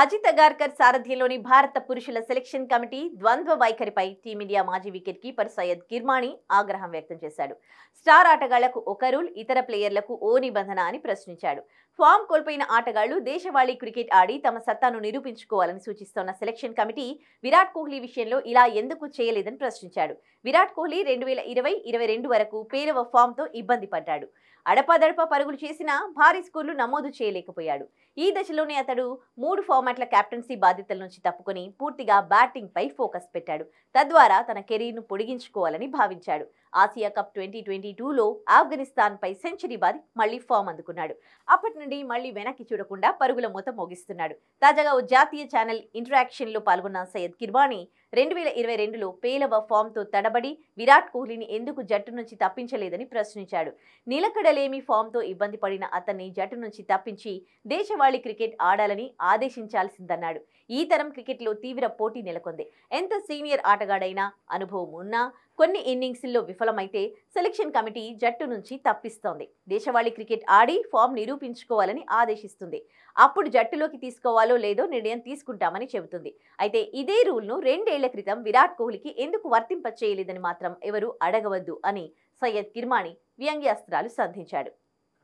అజిత్ అగార్కర్ సారథ్యంలోని భారత పురుషుల selection committee ద్వంద్వ వైఖరిపై టీమిండియా మాజీ వికెట్ కీపర్ సయ్యద్ కిర్మాణి ఆగ్రహం వ్యక్తం చేశాడు స్టార్ ఆటగాళ్లకు ఒక రూల్ ఇతర ప్లేయర్లకు ఓ నిబంధన అని ప్రశ్నించాడు ఫామ్ కోల్పోయిన ఆటగాళ్లు దేశవాళీ క్రికెట్ ఆడి తమ సత్తాను నిరూపించుకోవాలని సూచిస్తోన్న సెలక్షన్ కమిటీ విరాట్ కోహ్లీ విషయంలో ఇలా ఎందుకు చేయలేదని ప్రశ్నించాడు విరాట్ కోహ్లీ రెండు వేల ఇరవై ఇరవై రెండు వరకు పేలవ ఫామ్తో ఇబ్బంది పడ్డాడు అడపాదడప పరుగులు చేసినా భారీ స్కోర్లు నమోదు చేయలేకపోయాడు ఈ దశలోనే అతడు మూడు ఫార్మాట్ల కెప్టెన్సీ బాధ్యతల నుంచి తప్పుకొని పూర్తిగా బ్యాటింగ్పై ఫోకస్ పెట్టాడు తద్వారా తన కెరీర్ను పొడిగించుకోవాలని భావించాడు ఆసియా కప్ ట్వంటీ ట్వంటీ టూలో ఆఫ్ఘనిస్తాన్పై సెంచరీ బాది మళ్లీ ఫామ్ అందుకున్నాడు అప్పటి నుండి మళ్లీ వెనక్కి చూడకుండా పరుగుల మూత మోగిస్తున్నాడు తాజాగా ఓ జాతీయ ఛానల్ ఇంటరాక్షన్లో పాల్గొన్న సయ్యద్ కిర్వాణి రెండు వేల ఇరవై రెండులో పేలవ ఫామ్తో తడబడి విరాట్ కోహ్లీని ఎందుకు జట్టు నుంచి తప్పించలేదని ప్రశ్నించాడు నిలకడలేమి ఫామ్తో ఇబ్బంది పడిన అతన్ని జట్టు నుంచి తప్పించి దేశవాళీ క్రికెట్ ఆడాలని ఆదేశించాల్సిందన్నాడు ఈ తరం క్రికెట్లో తీవ్ర పోటీ నెలకొంది ఎంత సీనియర్ ఆటగాడైనా అనుభవం ఉన్నా కొన్ని ఇన్నింగ్స్ల్లో విఫలమైతే సెలక్షన్ కమిటీ జట్టు నుంచి తప్పిస్తోంది దేశవాళీ క్రికెట్ ఆడి ఫామ్ నిరూపించుకోవాలని ఆదేశిస్తుంది అప్పుడు జట్టులోకి తీసుకోవాలో లేదో నిర్ణయం తీసుకుంటామని చెబుతుంది అయితే ఇదే రూల్ను రెండేళ్ల క్రితం విరాట్ కోహ్లీకి ఎందుకు వర్తింపచేయలేదని మాత్రం ఎవరూ అడగవద్దు అని సయ్యద్ కిర్మాణి వ్యంగ్యాస్త్రాలు సంధించాడు